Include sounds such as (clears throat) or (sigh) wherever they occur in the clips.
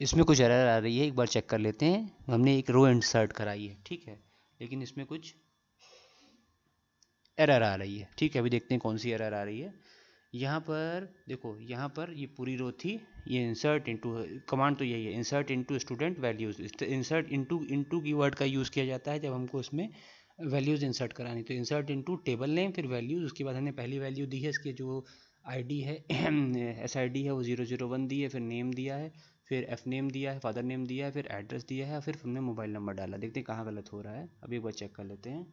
इसमें कुछ एरर आ रही है एक बार चेक कर लेते हैं हमने एक रो इंसर्ट कराई है ठीक है लेकिन इसमें कुछ एरर आ रही है ठीक है अभी देखते हैं कौन सी एरर आ रही है यहाँ पर देखो यहाँ पर ये पूरी रो थी ये इंसर्ट इनटू कमांड तो यही है insert into student values insert into into keyword का यूज़ किया जाता है जब हमको उसमें वैल्यूज़ इंसर्ट करानी तो इंसर्ट इनटू टेबल नेम फिर वैल्यूज़ उसके बाद हमने पहली वैल्यू दी है इसके जो आईडी है एस (clears throat) है वो जीरो जीरो वन दी है फिर नेम दिया है फिर एफ नेम दिया है फादर नेम दिया है फिर एड्रेस दिया है फिर हमने मोबाइल नंबर डाला देखते हैं कहाँ गलत हो रहा है अभी एक बार चेक कर लेते हैं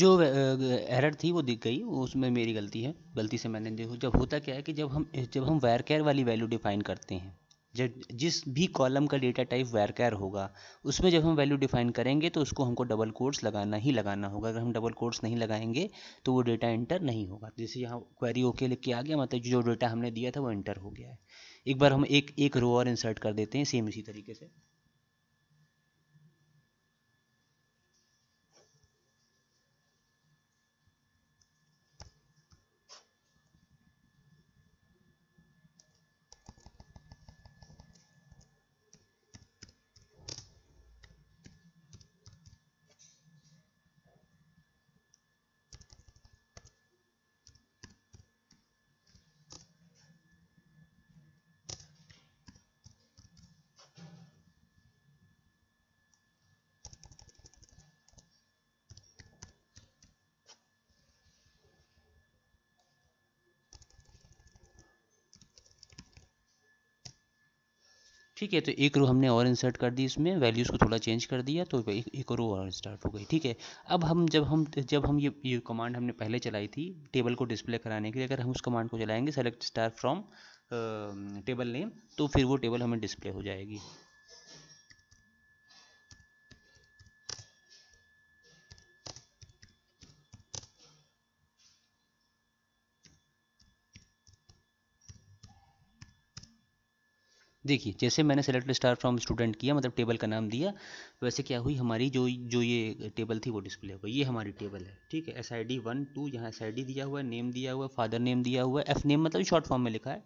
जो एरर थी वो दिख गई उसमें मेरी गलती है गलती से मैंने देखो जब होता क्या है कि जब हम जब हम वायर कैर वाली वैल्यू डिफाइन करते हैं जब जिस भी कॉलम का डेटा टाइप वायर कैर होगा उसमें जब हम वैल्यू डिफाइन करेंगे तो उसको हमको डबल कोर्स लगाना ही लगाना होगा अगर हम डबल कोर्स नहीं लगाएंगे तो वो डेटा एंटर नहीं होगा जैसे यहाँ क्वेरी ओके लिख के आ गया मतलब जो डेटा हमने दिया था वो एंटर हो गया है एक बार हम एक एक रो और इंसर्ट कर देते हैं सेम इसी तरीके से ठीक है तो एक रो हमने और इंसर्ट कर दी इसमें वैल्यूज़ को थोड़ा चेंज कर दिया तो एक, एक रो और स्टार्ट हो गई ठीक है अब हम जब हम जब हम ये ये कमांड हमने पहले चलाई थी टेबल को डिस्प्ले कराने के लिए अगर हम उस कमांड को चलाएंगे select star from table name तो फिर वो टेबल हमें डिस्प्ले हो जाएगी देखिए जैसे मैंने सेलेक्ट स्टार फ्रॉम स्टूडेंट किया मतलब टेबल का नाम दिया वैसे क्या हुई हमारी जो जो ये टेबल थी वो डिस्प्ले हो गई ये हमारी टेबल है ठीक है S I D one two यहाँ एस आई डी दिया हुआ है नेम दिया हुआ है फादर नेम दिया हुआ है एफ नेम मतलब शॉर्ट फॉर्म में लिखा है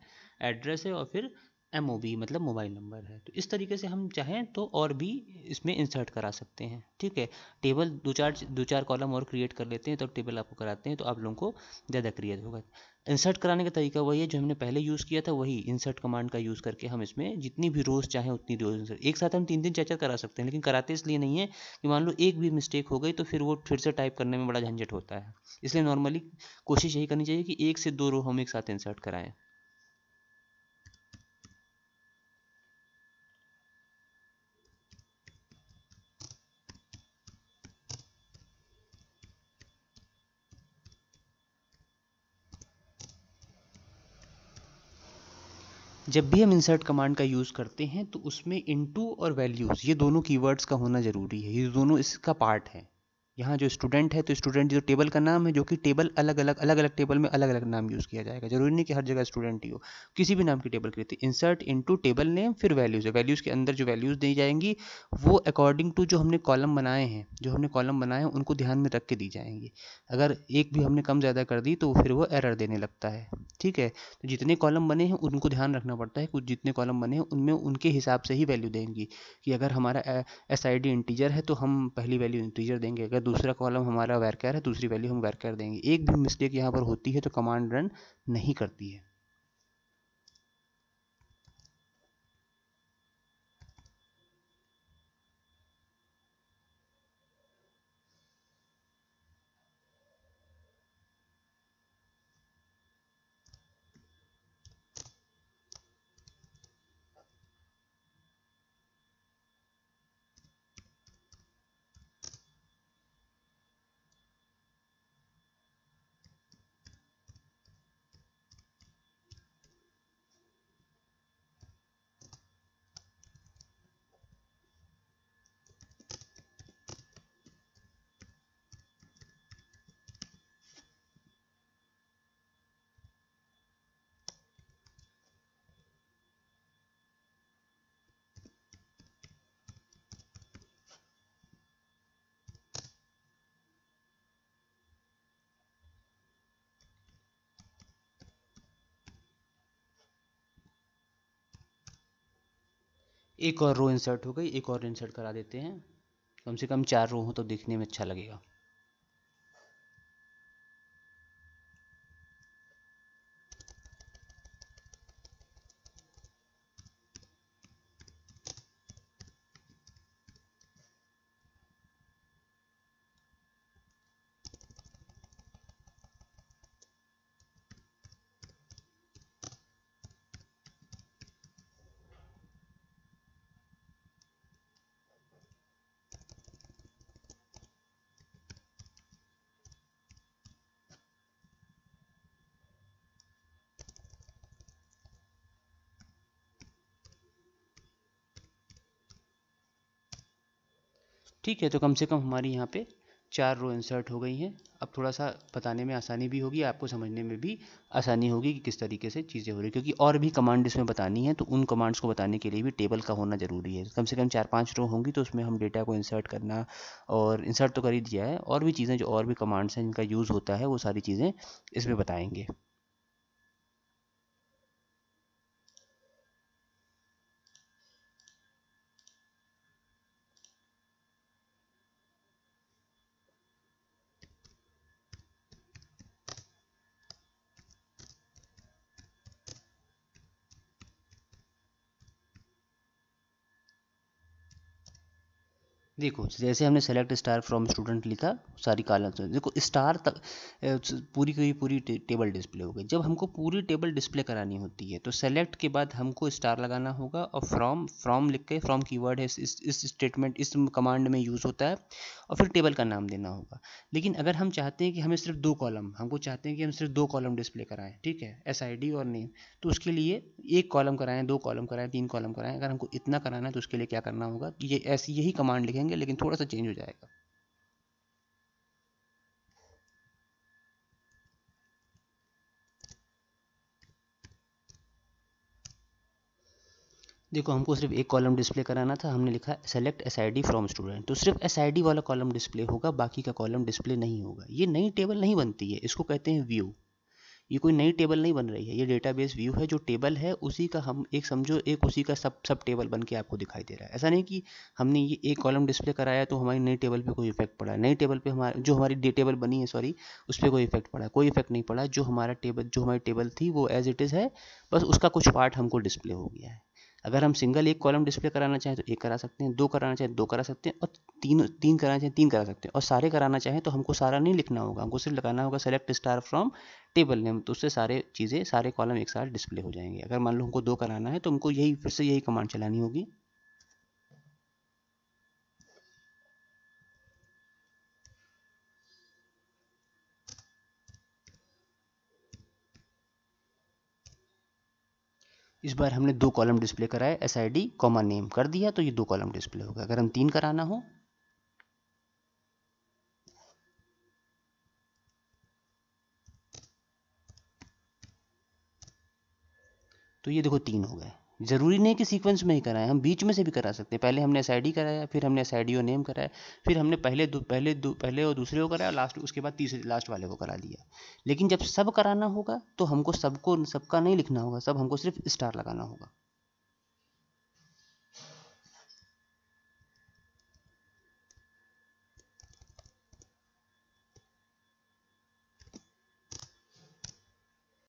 एड्रेस है और फिर एम ओ बी मतलब मोबाइल नंबर है तो इस तरीके से हम चाहें तो और भी इसमें इंसर्ट करा सकते हैं ठीक है टेबल दो चार दो चार कॉलम और क्रिएट कर लेते हैं तो टेबल आपको कराते हैं तो आप लोगों को ज़्यादा क्रिएट होगा इंसर्ट कराने का तरीका वही है जो हमने पहले यूज़ किया था वही इंसर्ट कमांड का यूज़ करके हम इसमें जितनी भी रोज़ चाहें उतनी रोज इंसर्ट एक साथ हम तीन दिन चार चार करा सकते हैं लेकिन कराते इसलिए नहीं है कि मान लो एक भी मिस्टेक हो गई तो फिर वो फिर से टाइप करने में बड़ा झंझट होता है इसलिए नॉर्मली कोशिश यही करनी चाहिए कि एक से दो रो हम एक साथ इंसर्ट कराएँ जब भी हम इंसर्ट कमांड का यूज़ करते हैं तो उसमें इनटू और वैल्यूज़ ये दोनों कीवर्ड्स का होना ज़रूरी है ये दोनों इसका पार्ट है यहाँ जो स्टूडेंट है तो स्टूडेंट जो टेबल का नाम है जो कि टेबल अलग अलग अलग अलग टेबल में अलग अलग नाम यूज़ किया जाएगा जरूरी नहीं कि हर जगह स्टूडेंट ही हो किसी भी नाम की टेबल के लिए इंसर्ट इनटू टेबल नेम फिर वैल्यूज़ है वैल्यूज़ के अंदर जो वैल्यूज़ दी जाएंगी वो अकॉर्डिंग टू जो हमने कॉलम बनाए हैं जो हमने कॉलम बनाए हैं उनको ध्यान में रख के दी जाएंगी अगर एक भी हमने कम ज़्यादा कर दी तो फिर वो एरर देने लगता है ठीक है तो जितने कॉलम बने हैं उनको ध्यान रखना पड़ता है कुछ जितने कॉलम बने हैं उनमें उनके हिसाब से ही वैल्यू देंगी कि अगर हमारा एस आई इंटीजर है तो हम पहली वैल्यू इंटीजर देंगे अगर दूसरा कॉलम हमारा वैरकर है दूसरी वैल्यू हम वैरकर देंगे एक भी मिस्टेक यहाँ पर होती है तो कमांड रन नहीं करती है एक और रो इंसर्ट हो गई एक और इंसर्ट करा देते हैं कम से कम चार रो हो तो दिखने में अच्छा लगेगा ठीक है तो कम से कम हमारी यहाँ पे चार रो इंसर्ट हो गई हैं अब थोड़ा सा बताने में आसानी भी होगी आपको समझने में भी आसानी होगी कि किस तरीके से चीज़ें हो रही क्योंकि और भी कमांड इसमें बतानी है तो उन कमांड्स को बताने के लिए भी टेबल का होना ज़रूरी है कम से कम चार पांच रो होंगी तो उसमें हम डेटा को इंसर्ट करना और इंसर्ट तो कर ही दिया है और भी चीज़ें जो और भी कमांड्स हैं जिनका यूज़ होता है वो सारी चीज़ें इसमें बताएँगे देखो जैसे हमने सेलेक्ट स्टार फ्रॉम स्टूडेंट लिखा सारी कालम देखो स्टार तक पूरी की पूरी टे, टेबल डिस्प्ले हो गई जब हमको पूरी टेबल डिस्प्ले करानी होती है तो सेलेक्ट के बाद हमको स्टार लगाना होगा और फ्रॉम फ्रॉम लिख के फ्रॉम कीवर्ड है इस इस स्टेटमेंट इस कमांड में यूज़ होता है और फिर टेबल का नाम देना होगा लेकिन अगर हम चाहते हैं कि हमें सिर्फ दो कॉलम हमको चाहते हैं कि हम सिर्फ दो कॉलम डिस्प्ले कराएं ठीक है एस और नेम तो उसके लिए एक कॉलम कराएं दो कॉलम कराएं तीन कॉलम कराएं अगर हमको इतना कराना है तो उसके लिए क्या करना होगा ये ऐसी यही कमांड लिखेंगे रहेंगे लेकिन थोड़ा सा चेंज हो जाएगा देखो हमको सिर्फ एक कॉलम डिस्प्ले कराना था हमने लिखा select S I D from student तो सिर्फ एस आई डी वाला कॉलम डिस्प्ले होगा बाकी का कॉलम डिस्प्ले नहीं होगा ये नई टेबल नहीं बनती है इसको कहते हैं व्यू ये कोई नई टेबल नहीं बन रही है ये डेटाबेस व्यू है जो टेबल है उसी का हम एक समझो एक उसी का सब सब टेबल बन के आपको दिखाई दे रहा है ऐसा नहीं कि हमने ये एक कॉलम डिस्प्ले कराया तो हमारी नई टेबल पे कोई इफेक्ट पड़ा नई टेबल पे हमारे जो हमारी डे टेबल बनी है सॉरी उस पर कोई इफेक्ट पड़ा कोई इफेक्ट नहीं पड़ा जो हमारा टेबल जो हमारी टेबल थी वो एज इट इज़ है बस उसका कुछ पार्ट हमको डिस्प्ले हो गया है अगर हम सिंगल एक कॉलम डिस्प्ले कराना चाहें तो एक करा सकते हैं दो कराना चाहें तो दो करा सकते हैं और तीन तीन कराना चाहें तो तीन करा सकते हैं और सारे कराना चाहें तो हमको सारा नहीं लिखना होगा हमको सिर्फ लगाना होगा select star from table name तो उससे सारे चीज़ें सारे कॉलम एक साथ डिस्प्ले हो जाएंगे अगर मान लो हमको दो कराना है तो हमको यही फिर से यही कमांड चलानी होगी इस बार हमने दो कॉलम डिस्प्ले कराया S I D comma name कर दिया तो ये दो कॉलम डिस्प्ले होगा अगर हम तीन कराना हो तो ये देखो तीन हो गए ज़रूरी नहीं कि सीक्वेंस में ही कराएं हम बीच में से भी करा सकते हैं पहले हमने एस कराया फिर हमने एस नेम कराया फिर हमने पहले दो पहले दो पहले और दूसरे को कराया लास्ट उसके बाद तीसरे लास्ट वाले को करा लिया लेकिन जब सब कराना होगा तो हमको सबको सबका नहीं लिखना होगा सब हमको सिर्फ स्टार लगाना होगा